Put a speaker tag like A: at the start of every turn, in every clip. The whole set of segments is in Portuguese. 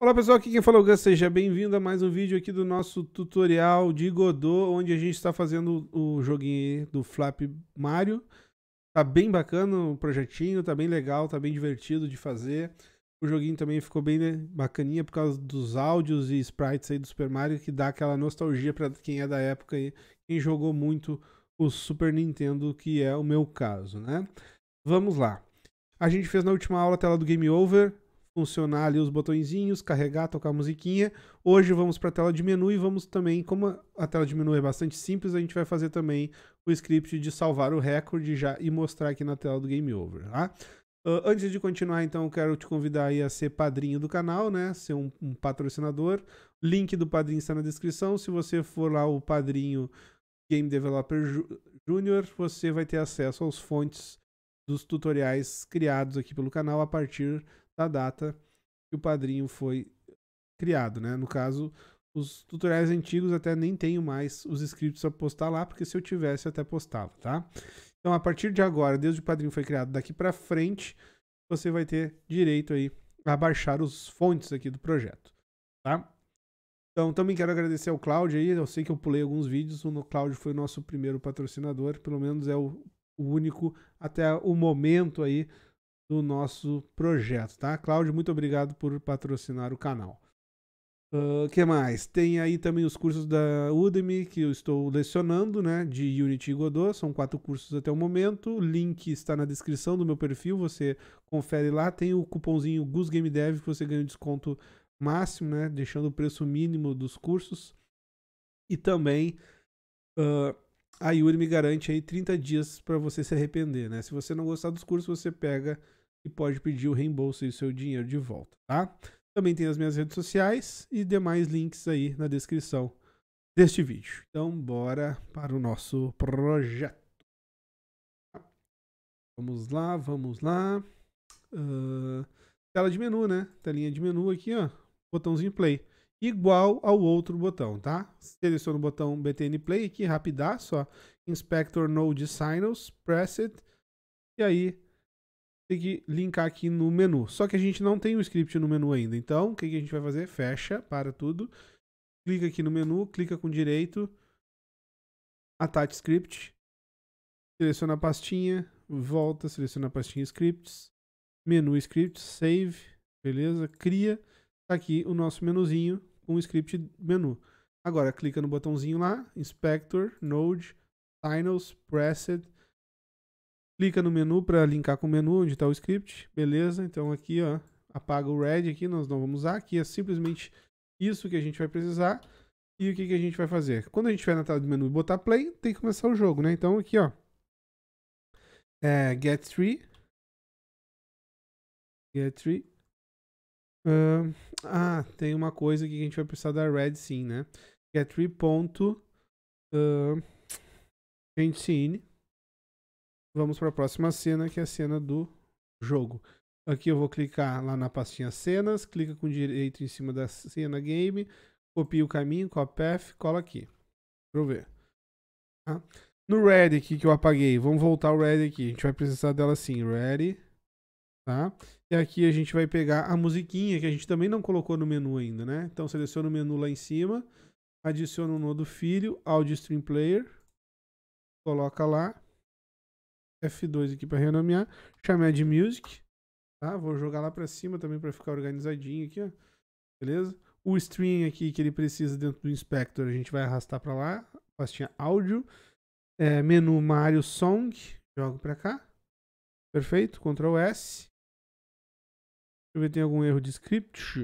A: Olá pessoal, aqui quem fala é o Gus, seja bem-vindo a mais um vídeo aqui do nosso tutorial de Godot, onde a gente está fazendo o joguinho do Flap Mario. Tá bem bacana o projetinho, tá bem legal, tá bem divertido de fazer. O joguinho também ficou bem né, bacaninha por causa dos áudios e sprites aí do Super Mario, que dá aquela nostalgia para quem é da época e quem jogou muito o Super Nintendo, que é o meu caso, né? Vamos lá. A gente fez na última aula a tela do Game Over, funcionar ali os botõezinhos, carregar, tocar a musiquinha. Hoje vamos para a tela de menu e vamos também, como a tela de menu é bastante simples, a gente vai fazer também o script de salvar o recorde já e mostrar aqui na tela do Game Over, tá? Uh, antes de continuar, então, quero te convidar a ser padrinho do canal, né? Ser um, um patrocinador. Link do padrinho está na descrição. Se você for lá o padrinho Game Developer Júnior, você vai ter acesso aos fontes dos tutoriais criados aqui pelo canal a partir da data que o padrinho foi criado, né? No caso, os tutoriais antigos até nem tenho mais os scripts para postar lá, porque se eu tivesse eu até postava, tá? Então, a partir de agora, desde que o padrinho foi criado daqui para frente, você vai ter direito aí a baixar os fontes aqui do projeto, tá? Então, também quero agradecer ao Cláudio aí. Eu sei que eu pulei alguns vídeos. O Cláudio foi nosso primeiro patrocinador, pelo menos é o único até o momento aí do nosso projeto, tá? Cláudio, muito obrigado por patrocinar o canal. O uh, que mais? Tem aí também os cursos da Udemy que eu estou lecionando, né? De Unity e Godot. São quatro cursos até o momento. O link está na descrição do meu perfil. Você confere lá. Tem o cupomzinho GusGameDev que você ganha um desconto máximo, né? Deixando o preço mínimo dos cursos. E também uh, a Udemy garante aí 30 dias para você se arrepender, né? Se você não gostar dos cursos, você pega e pode pedir o reembolso e o seu dinheiro de volta, tá? Também tem as minhas redes sociais e demais links aí na descrição deste vídeo. Então, bora para o nosso projeto. Vamos lá, vamos lá. Uh, tela de menu, né? Telinha de menu aqui, ó. Botãozinho play. Igual ao outro botão, tá? Seleciona o botão BTN Play aqui, rapidaço, ó. Inspector Node Signals, press it. E aí tem que linkar aqui no menu. Só que a gente não tem o script no menu ainda. Então, o que, que a gente vai fazer? Fecha para tudo. Clica aqui no menu, clica com direito. Attach script. Seleciona a pastinha. Volta, seleciona a pastinha scripts. Menu scripts, save. Beleza? Cria. Está aqui o nosso menuzinho com o script menu. Agora, clica no botãozinho lá. Inspector, Node, finals, Preset Clica no menu para linkar com o menu onde está o script. Beleza, então aqui ó, apaga o red aqui, nós não vamos usar. Aqui é simplesmente isso que a gente vai precisar. E o que, que a gente vai fazer? Quando a gente vai na tela do menu e botar play, tem que começar o jogo, né? Então aqui ó, é get 3. Get 3. Uh, ah, tem uma coisa aqui que a gente vai precisar da red sim, né? Get 3 ponto... Uh, change scene Vamos para a próxima cena, que é a cena do jogo. Aqui eu vou clicar lá na pastinha cenas, clica com direito em cima da cena game, copia o caminho, copia F, cola aqui. Deixa eu ver. Ah, no ready aqui que eu apaguei, vamos voltar o ready aqui. A gente vai precisar dela assim, ready, tá? E aqui a gente vai pegar a musiquinha que a gente também não colocou no menu ainda, né? Então seleciona o menu lá em cima, adiciona o do filho, audio stream player, coloca lá. F2 aqui para renomear, chamar de Music, tá? Vou jogar lá para cima também para ficar organizadinho aqui, ó. Beleza? O string aqui que ele precisa dentro do inspector, a gente vai arrastar para lá, pastinha áudio, é, menu Mario Song, jogo para cá. Perfeito? Ctrl S. Deixa eu ver tem algum erro de script.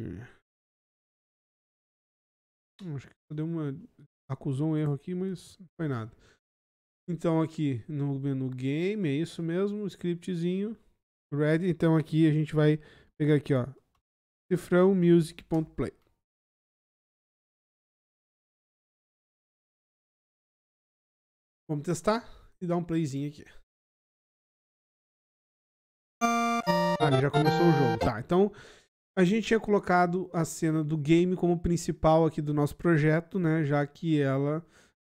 A: Hum, acho que deu uma acusou um erro aqui, mas não foi nada. Então aqui no menu game, é isso mesmo, scriptzinho, ready. Então aqui a gente vai pegar aqui, ó, cifrão music.play.
B: Vamos testar e dar um playzinho
A: aqui. Ah, já começou o jogo. Tá, então a gente tinha colocado a cena do game como principal aqui do nosso projeto, né? Já que ela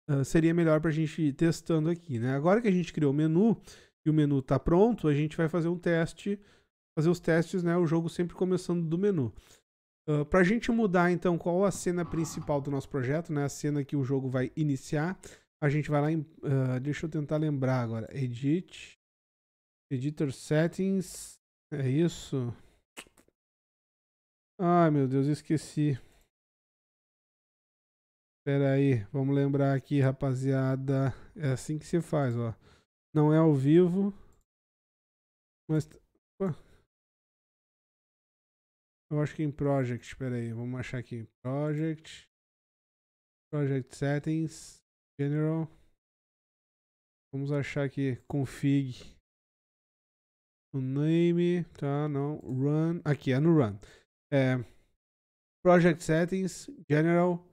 A: ah, seria melhor para a gente ir testando aqui. Né? Agora que a gente criou o menu e o menu está pronto, a gente vai fazer um teste, fazer os testes, né? o jogo sempre começando do menu. Uh, ah, para a gente mudar então qual a cena principal do nosso projeto, né? a cena que o jogo vai iniciar, a gente vai lá em. Uh, deixa eu tentar lembrar agora. Edit. Editor Settings. É isso. Ai meu Deus, esqueci. Espera aí, vamos lembrar aqui, rapaziada. É assim que se faz, ó. Não é ao vivo, mas... Opa. Eu acho que em Project, Pera aí, vamos achar aqui. Project, Project Settings, General. Vamos achar aqui, Config. O name, tá, não, Run. Aqui, é no Run. É, Project Settings, General,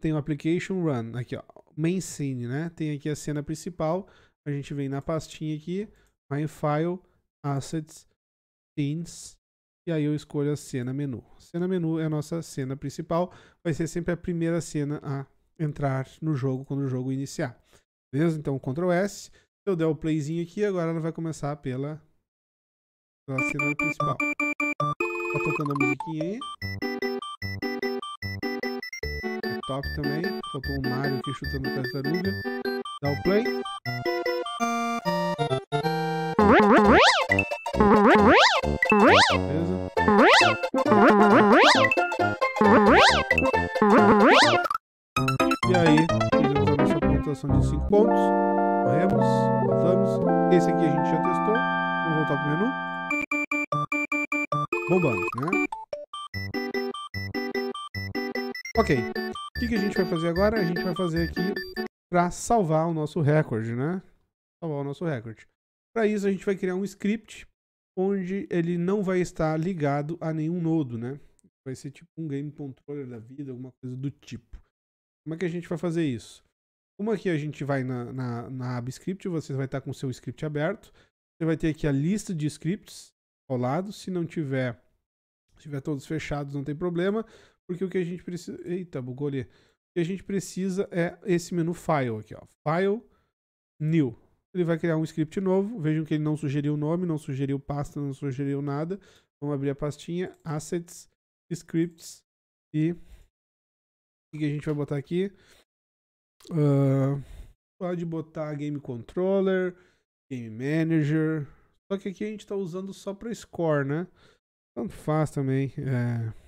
A: tem o application run, aqui ó, main scene, né? Tem aqui a cena principal, a gente vem na pastinha aqui, vai em file, assets, scenes, e aí eu escolho a cena menu. Cena menu é a nossa cena principal, vai ser sempre a primeira cena a entrar no jogo quando o jogo iniciar. Beleza? Então Ctrl S, eu der o playzinho aqui, agora ela vai começar pela, pela cena principal. Tá tocando a musiquinha aí top também. Faltou o Mario aqui chutando a tartaruga. Dá o play. E aí, fizemos a nossa pontuação de 5 pontos. Corremos, voltamos. Esse aqui a gente já testou. Vamos voltar pro menu. Bombando, né? Ok, o que, que a gente vai fazer agora? A gente vai fazer aqui para salvar o nosso recorde, né? Salvar o nosso recorde. Para isso, a gente vai criar um script onde ele não vai estar ligado a nenhum nodo, né? Vai ser tipo um game controller da vida, alguma coisa do tipo. Como é que a gente vai fazer isso? Como aqui a gente vai na, na, na aba script, você vai estar com o seu script aberto. Você vai ter aqui a lista de scripts ao lado. Se não tiver, se tiver todos fechados, não tem problema. Porque o que a gente precisa. Eita, bugou ali. O que a gente precisa é esse menu File aqui, ó. File, New. Ele vai criar um script novo. Vejam que ele não sugeriu o nome, não sugeriu pasta, não sugeriu nada. Vamos abrir a pastinha, Assets, Scripts e... O que a gente vai botar aqui? Uh, pode botar Game Controller, Game Manager. Só que aqui a gente está usando só para score, né? Tanto faz também. É...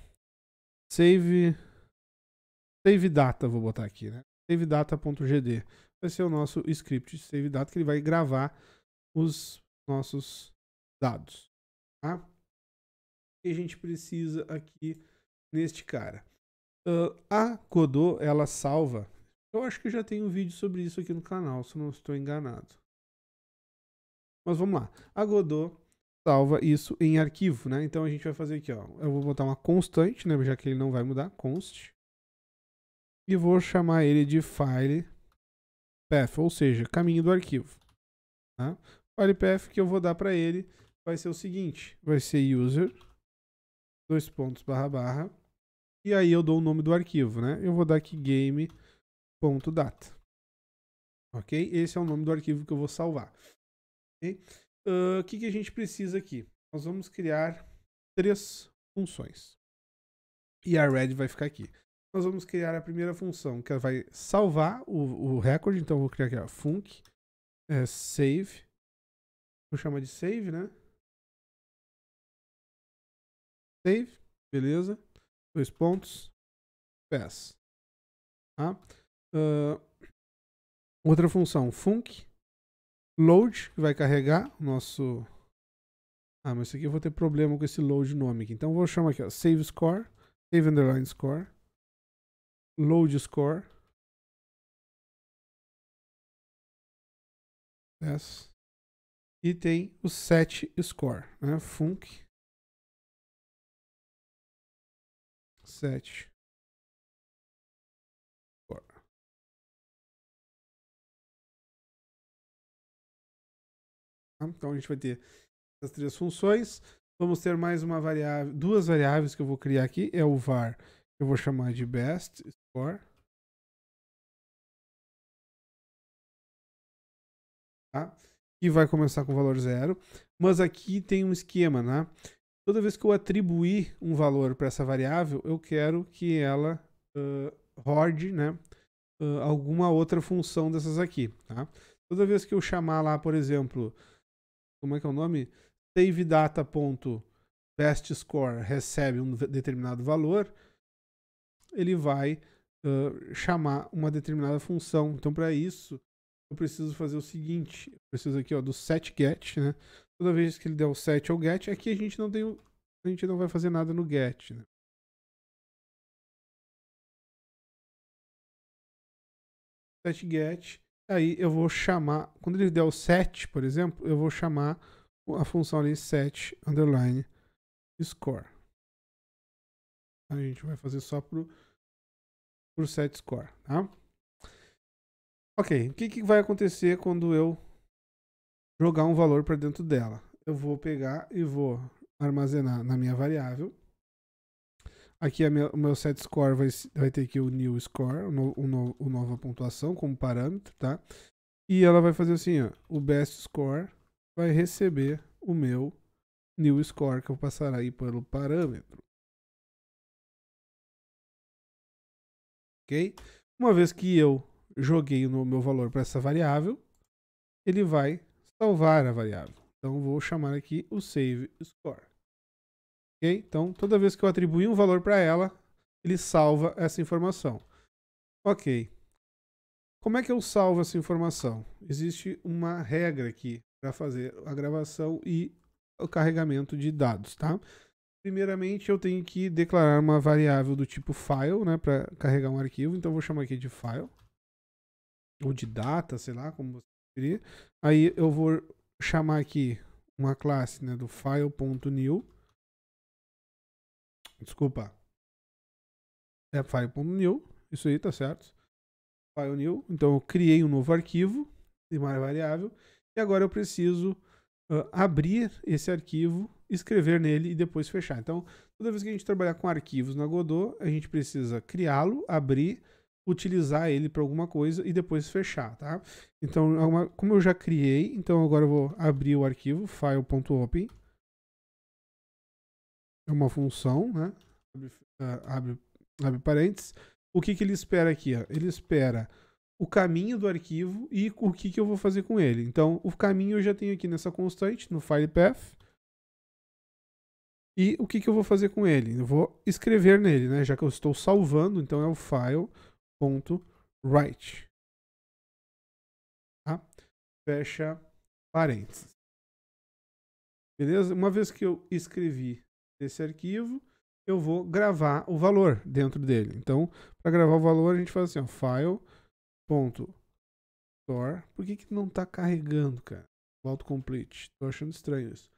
A: Save. Save data, vou botar aqui, né? Savedata.gd. Vai ser o nosso script de save data que ele vai gravar os nossos dados. Tá? O que a gente precisa aqui neste cara? Uh, a Godot, ela salva. Eu acho que já tem um vídeo sobre isso aqui no canal, se não estou enganado. Mas vamos lá. A Godot, salva isso em arquivo, né? Então a gente vai fazer aqui, ó. Eu vou botar uma constante, né? Já que ele não vai mudar, const. E vou chamar ele de file path, ou seja, caminho do arquivo. Tá? File path que eu vou dar para ele vai ser o seguinte, vai ser user, dois pontos, barra, barra, e aí eu dou o nome do arquivo, né? Eu vou dar aqui game.data. Ok? Esse é o nome do arquivo que eu vou salvar. Okay? O uh, que, que a gente precisa aqui? Nós vamos criar três funções. E a red vai ficar aqui. Nós vamos criar a primeira função, que ela vai salvar o, o recorde. Então, eu vou criar aqui, ó, func é, save. Vou chamar de save, né?
B: Save, beleza. Dois pontos. Pass.
A: Tá? Uh, outra função, func load, que vai carregar o nosso... Ah, mas isso aqui eu vou ter problema com esse load nome aqui. Então eu vou chamar aqui, ó, save score, save underline score,
B: load score. Yes. E tem o set score, né? Func set
A: Tá? Então a gente vai ter essas três funções. Vamos ter mais uma variável, duas variáveis que eu vou criar aqui. É o var, que eu vou chamar de best score. Tá? E vai começar com o valor zero. Mas aqui tem um esquema, né? Toda vez que eu atribuir um valor para essa variável, eu quero que ela uh, rode, né? Uh, alguma outra função dessas aqui, tá? Toda vez que eu chamar lá, por exemplo, como é que é o nome? Save data.bestscore recebe um determinado valor, ele vai uh, chamar uma determinada função. Então, para isso, eu preciso fazer o seguinte: eu preciso aqui ó, do set get, né? Toda vez que ele der o set ao get, aqui a gente não tem o, a gente não vai fazer nada no get, né? set get Aí eu vou chamar, quando ele der o set, por exemplo, eu vou chamar a função ali set underline score. A gente vai fazer só pro, pro set score, tá? Ok, o que, que vai acontecer quando eu jogar um valor para dentro dela? Eu vou pegar e vou armazenar na minha variável Aqui é o meu set score vai, vai ter aqui o new score, o, no, o, no, o, nova pontuação como parâmetro, tá? E ela vai fazer assim, ó, o best score vai receber o meu new score que eu passar aí
B: pelo parâmetro.
A: OK? Uma vez que eu joguei o meu valor para essa variável, ele vai salvar a variável. Então vou chamar aqui o save score. Okay? Então, toda vez que eu atribuir um valor para ela, ele salva essa informação. Ok. Como é que eu salvo essa informação? Existe uma regra aqui para fazer a gravação e o carregamento de dados, tá? Primeiramente, eu tenho que declarar uma variável do tipo file, né, para carregar um arquivo. Então, eu vou chamar aqui de file ou de data, sei lá, como você preferir. Aí eu vou chamar aqui uma classe, né, do file.new Desculpa. É file.new. Isso aí, tá certo. File new. Então eu criei um novo arquivo de uma variável. E agora eu preciso uh, abrir esse arquivo, escrever nele e depois fechar. Então, toda vez que a gente trabalhar com arquivos na Godot, a gente precisa criá-lo, abrir, utilizar ele para alguma coisa e depois fechar, tá? Então, é como eu já criei, então agora eu vou abrir o arquivo file.open é uma função, né? Abre, é, abre, abre parênteses. O que, que ele espera aqui? Ó? Ele espera o caminho do arquivo e o que, que eu vou fazer com ele. Então, o caminho eu já tenho aqui nessa constante, no file path. E o que, que eu vou fazer com ele? Eu vou escrever nele, né? Já que eu estou salvando, então é o file.write. Tá? Fecha parênteses. Beleza? Uma vez que eu escrevi desse arquivo, eu vou gravar o valor dentro dele. Então, para gravar o valor, a gente faz assim, ó, file.store. Por que, que não está carregando, cara? Auto autocomplete. Estou achando estranho isso.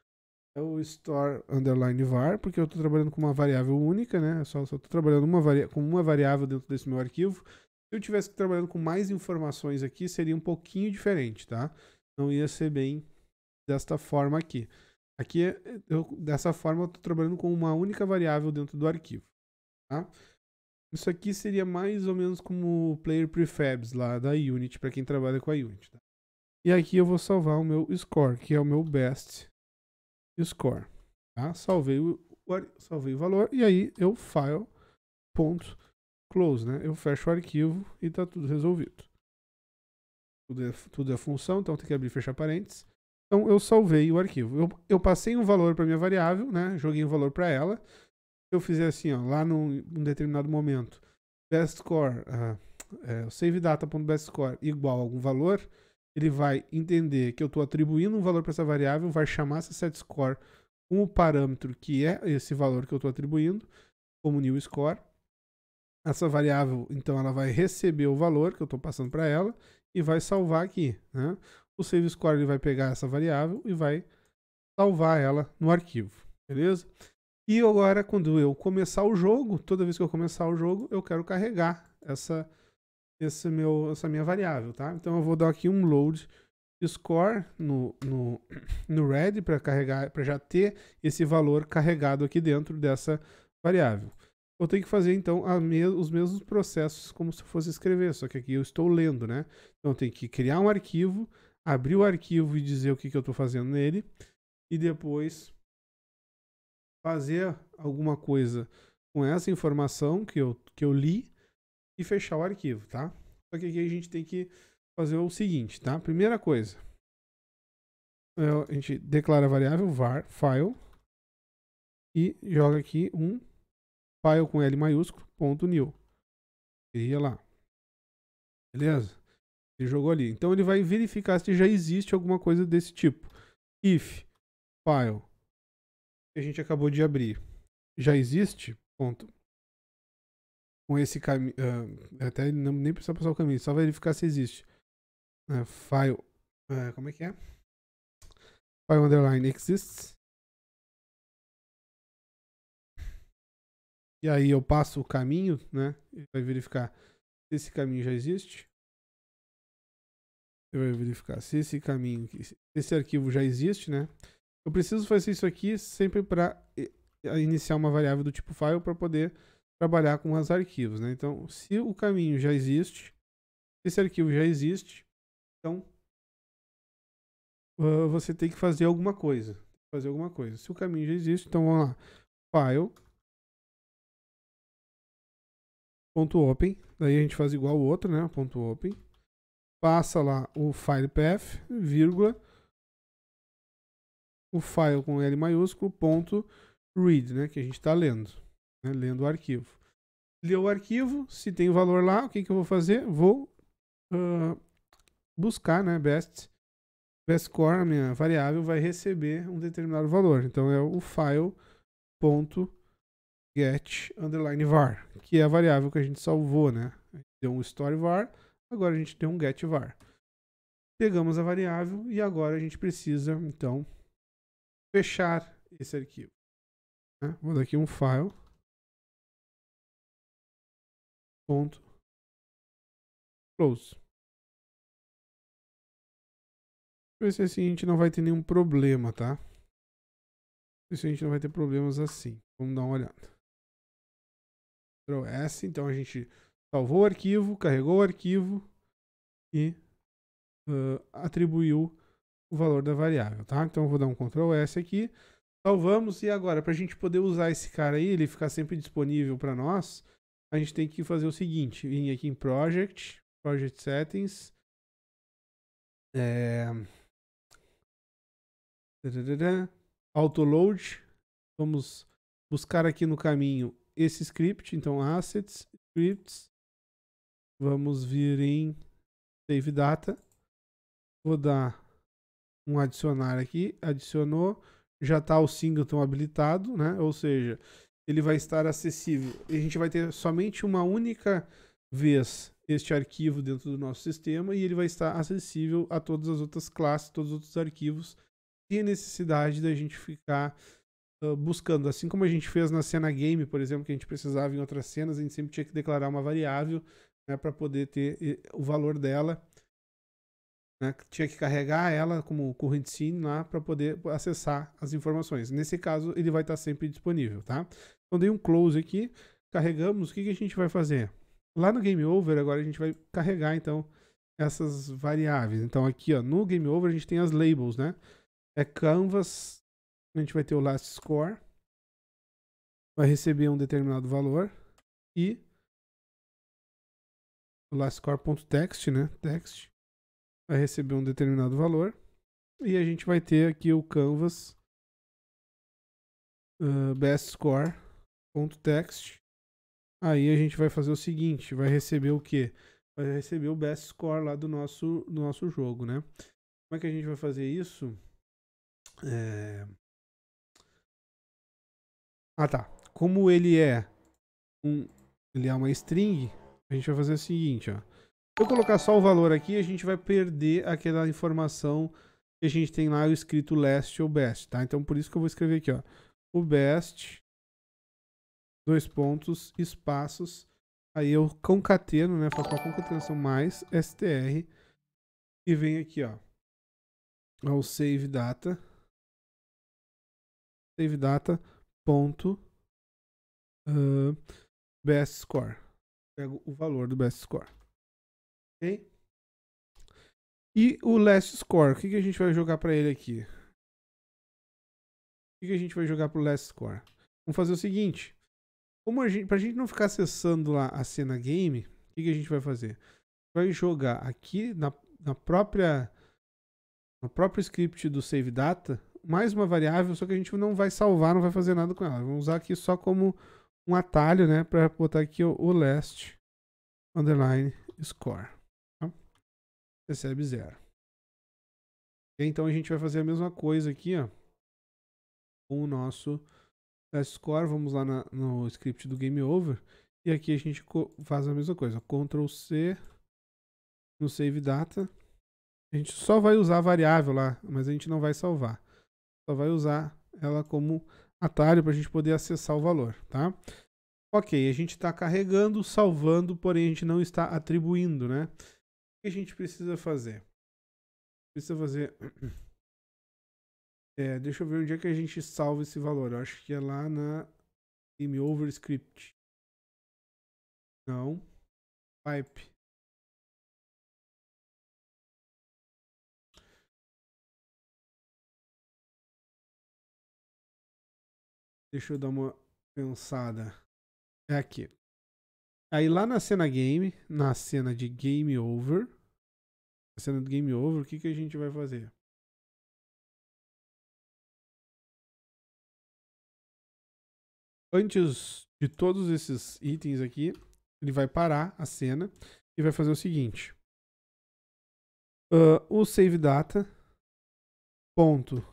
A: É o store underline var, porque eu estou trabalhando com uma variável única, né? Só estou trabalhando uma com uma variável dentro desse meu arquivo. Se eu tivesse trabalhando com mais informações aqui, seria um pouquinho diferente, tá? Não ia ser bem desta forma aqui. Aqui, eu, dessa forma, eu estou trabalhando com uma única variável dentro do arquivo. Tá? Isso aqui seria mais ou menos como o player prefabs lá da Unity, para quem trabalha com a Unity. Tá? E aqui eu vou salvar o meu score, que é o meu best score. Tá? Salvei, o, salvei o valor e aí eu file ponto close, né? Eu fecho o arquivo e está tudo resolvido. Tudo é, tudo é função, então tem que abrir e fechar parênteses. Então eu salvei o arquivo. Eu, eu passei um valor para minha variável, né? Joguei um valor para ela. Eu fizer assim, ó, lá num, determinado momento, best score, uh, é, save data.best score igual a algum valor, ele vai entender que eu estou atribuindo um valor para essa variável, vai chamar essa set score com o parâmetro que é esse valor que eu estou atribuindo, como new score. Essa variável, então, ela vai receber o valor que eu estou passando para ela e vai salvar aqui. Né? o save score ele vai pegar essa variável e vai salvar ela no arquivo, beleza? E agora, quando eu começar o jogo, toda vez que eu começar o jogo, eu quero carregar essa, esse meu, essa minha variável, tá? Então eu vou dar aqui um load score no, no, no red para carregar, para já ter esse valor carregado aqui dentro dessa variável. Eu tenho que fazer então me os mesmos processos como se fosse escrever, só que aqui eu estou lendo, né? Então eu tenho que criar um arquivo, abrir o arquivo e dizer o que, que eu estou fazendo nele, e depois fazer alguma coisa com essa informação que eu, que eu li e fechar o arquivo, tá? Só que aqui a gente tem que fazer o seguinte, tá? Primeira coisa, é, a gente declara a variável var file e joga aqui um file com L maiúsculo, ponto new. Cria lá. Beleza? Ele jogou ali. Então ele vai verificar se já existe alguma coisa desse tipo. If file que a gente acabou de abrir já existe, ponto. Com esse caminho. Uh, ah, até não, nem precisa passar o caminho, só verificar se existe. Uh, file. Uh, como é que é? File underline exists. E aí eu passo o caminho, né? Ele vai verificar se esse caminho já existe vai verificar se esse caminho, esse arquivo já existe, né? Eu preciso fazer isso aqui sempre para iniciar uma variável do tipo file para poder trabalhar com os arquivos, né? Então, se o caminho já existe, esse arquivo já existe, então uh, você tem que fazer alguma coisa, fazer alguma coisa. Se o caminho já existe, então vamos lá, file ponto .open, daí a gente faz igual o outro, né? Ponto .open passa lá o filepath, vírgula, o file com L maiúsculo, ponto read, né, que a gente está lendo, né, lendo o arquivo. Leu o arquivo, se tem o valor lá, o que, que eu vou fazer? Vou uh, buscar, né, best, best core, a minha variável, vai receber um determinado valor. Então é o file ponto get underline var, que é a variável que a gente salvou, né? Deu um story var, Agora a gente tem um get var. Pegamos a variável e agora a gente precisa, então, fechar esse arquivo. Né?
B: Vou dar aqui um file. Ponto. Close. Ver
A: se assim a gente não vai ter nenhum problema, tá? Ver se assim, a gente não vai ter problemas assim. Vamos dar uma olhada. Ctrl S, então a gente salvou o arquivo, carregou o arquivo e uh, atribuiu o valor da variável, tá? Então eu vou dar um Ctrl S aqui, salvamos e agora para a gente poder usar esse cara aí, ele ficar sempre disponível para nós, a gente tem que fazer o seguinte, vir aqui em Project, Project Settings, é... Autoload, vamos buscar aqui no caminho esse script, então assets, scripts, Vamos vir em Save Data. Vou dar um adicionar aqui. Adicionou. Já está o Singleton habilitado, né? Ou seja, ele vai estar acessível. A gente vai ter somente uma única vez este arquivo dentro do nosso sistema e ele vai estar acessível a todas as outras classes, todos os outros arquivos. sem a necessidade da gente ficar uh, buscando. Assim como a gente fez na cena game, por exemplo, que a gente precisava em outras cenas, a gente sempre tinha que declarar uma variável né, para poder ter o valor dela. Né, tinha que carregar ela como corrente SIM lá para poder acessar as informações. Nesse caso, ele vai estar tá sempre disponível, tá? Então, dei um close aqui, carregamos. O que, que a gente vai fazer? Lá no Game Over, agora a gente vai carregar, então, essas variáveis. Então, aqui, ó, no Game Over, a gente tem as labels, né? É Canvas, a gente vai ter o Last Score, vai receber um determinado valor e lastcore.text, né? Text vai receber um determinado valor e a gente vai ter aqui o canvas uh, ah, bestscore.text. Aí a gente vai fazer o seguinte, vai receber o quê? Vai receber o best score lá do nosso, do nosso jogo, né? Como é que a gente vai fazer isso? É... Ah tá, como ele é um, ele é uma string, a gente vai fazer o seguinte, ó. vou colocar só o valor aqui, a gente vai perder aquela informação que a gente tem lá escrito last ou best, tá? Então por isso que eu vou escrever aqui, ó. O best, dois pontos, espaços. Aí eu concateno, né? Faço uma concatenação mais str. E vem aqui, ó. Ao save data. Save data. Ponto. Uh, best score pego o valor do best score. Ok? E o last score, o que, que a gente vai jogar para ele aqui? O que, que a gente vai jogar para o last score? Vamos fazer o seguinte. Para a gente, pra gente não ficar acessando lá a cena game, o que, que a gente vai fazer? Vai jogar aqui na, na própria no próprio script do save data mais uma variável, só que a gente não vai salvar, não vai fazer nada com ela. Vamos usar aqui só como um atalho, né, para botar aqui o, o last underline score. Tá? Recebe zero. Então a gente vai fazer a mesma coisa aqui, ó, com o nosso last score. Vamos lá na, no script do game over e aqui a gente faz a mesma coisa. Ctrl C no save data. A gente só vai usar a variável lá, mas a gente não vai salvar. Só vai usar ela como atalho para a gente poder acessar o valor, tá? Ok, a gente está carregando, salvando, porém a gente não está atribuindo, né? O que a gente precisa fazer? Precisa fazer... É, deixa eu ver onde é que a gente salva esse valor. Eu acho que é lá na game over script. Não. Pipe. Deixa eu dar uma pensada. É aqui. Aí lá na cena game, na cena de game over, na cena do game over, o que, que a gente vai fazer? Antes de todos esses itens aqui, ele vai parar a cena e vai fazer o seguinte. Uh, o save data ponto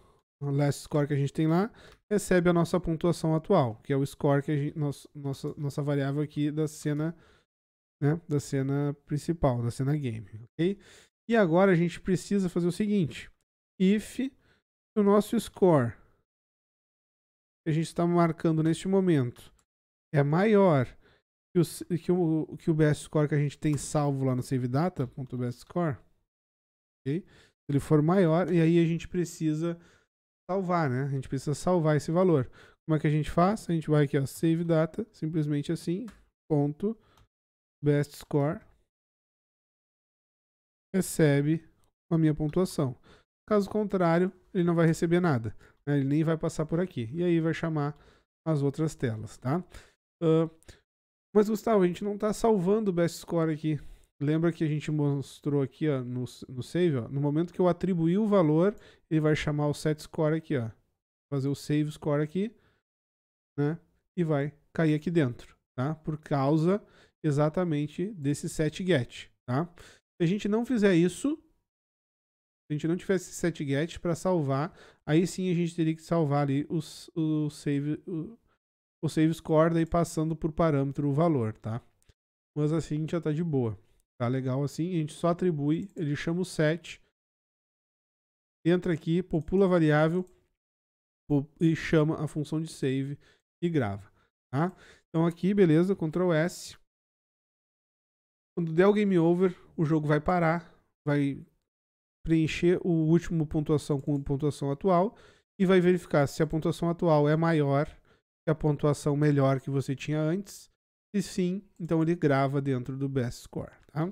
A: last score que a gente tem lá, recebe a nossa pontuação atual, que é o score que a gente, nosso, nossa, nossa variável aqui da cena, né, da cena principal, da cena game, ok? E agora a gente precisa fazer o seguinte, if o nosso score que a gente está marcando neste momento é maior que o, que o, que o best score que a gente tem salvo lá no save data, ponto best score, ok? Se ele for maior, e aí a gente precisa salvar, né? A gente precisa salvar esse valor. Como é que a gente faz? A gente vai aqui, ó, save data, simplesmente assim, ponto, best score, recebe a minha pontuação. Caso contrário, ele não vai receber nada, né? ele nem vai passar por aqui. E aí vai chamar as outras telas, tá? Uh, mas, Gustavo, a gente não está salvando o best score aqui. Lembra que a gente mostrou aqui ó, no, no save? Ó, no momento que eu atribuir o valor, ele vai chamar o set score aqui, ó. Fazer o save score aqui, né? E vai cair aqui dentro, tá? Por causa exatamente desse set get, tá? Se a gente não fizer isso, se a gente não tivesse set get para salvar, aí sim a gente teria que salvar ali os, o save, o, o save score, daí passando por parâmetro o valor, tá? Mas assim já está de boa. Tá legal assim. A gente só atribui, ele chama o set. Entra aqui, popula a variável e chama a função de save e grava. Tá? Então aqui, beleza, Ctrl S. Quando der o game over, o jogo vai parar, vai preencher o último pontuação com a pontuação atual e vai verificar se a pontuação atual é maior que a pontuação melhor que você tinha antes e sim, então ele grava dentro do Best Score. Tá?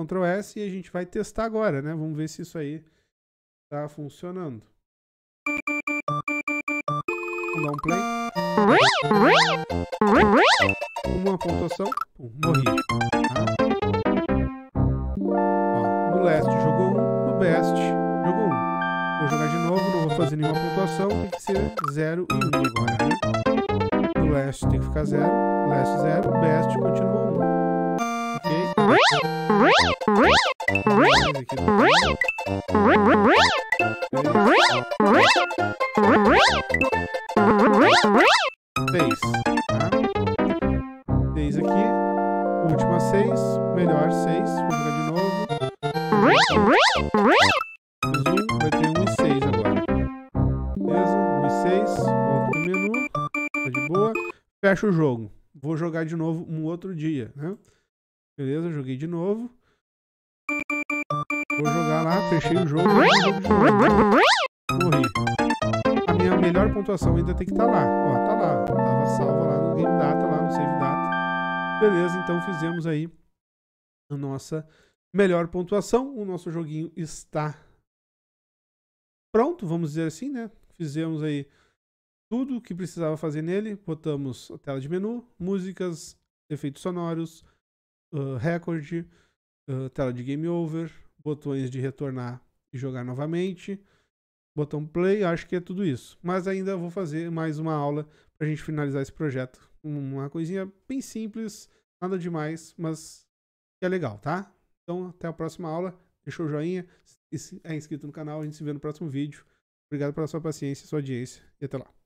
A: Ctrl S e a gente vai testar agora, né? Vamos ver se isso aí está funcionando. Vamos dar um play. Uma pontuação. Pum, morri. Tá? Ó, no last jogou um, no best jogou um. Vou jogar de novo, não vou fazer nenhuma pontuação, tem que ser 0 e 1 um agora, né? leste tem que ficar zero, leste zero, best continua um. Ok? Tá? Seis aqui. Última seis. Melhor seis. Vou jogar de novo. Mais um. Vai fecho o jogo. Vou jogar de novo um outro dia, né? Beleza, joguei de novo. Vou jogar lá, fechei o jogo. Morri.
B: A minha melhor
A: pontuação ainda tem que estar tá lá. Ó, tá lá. Tava salva lá no Game Data, lá no Save Data. Beleza, então fizemos aí a nossa melhor pontuação. O nosso joguinho está pronto, vamos dizer assim, né? Fizemos aí tudo o que precisava fazer nele. Botamos a tela de menu, músicas, efeitos sonoros, uh, ah, recorde, uh, ah, tela de game over, botões de retornar e jogar novamente, botão play, acho que é tudo isso. Mas ainda vou fazer mais uma aula para a gente finalizar esse projeto. Uma coisinha bem simples, nada demais, mas é legal, tá? Então, até a próxima aula. Deixa o joinha, é inscrito no canal, a gente se vê no próximo vídeo. Obrigado pela sua paciência, sua audiência e até lá.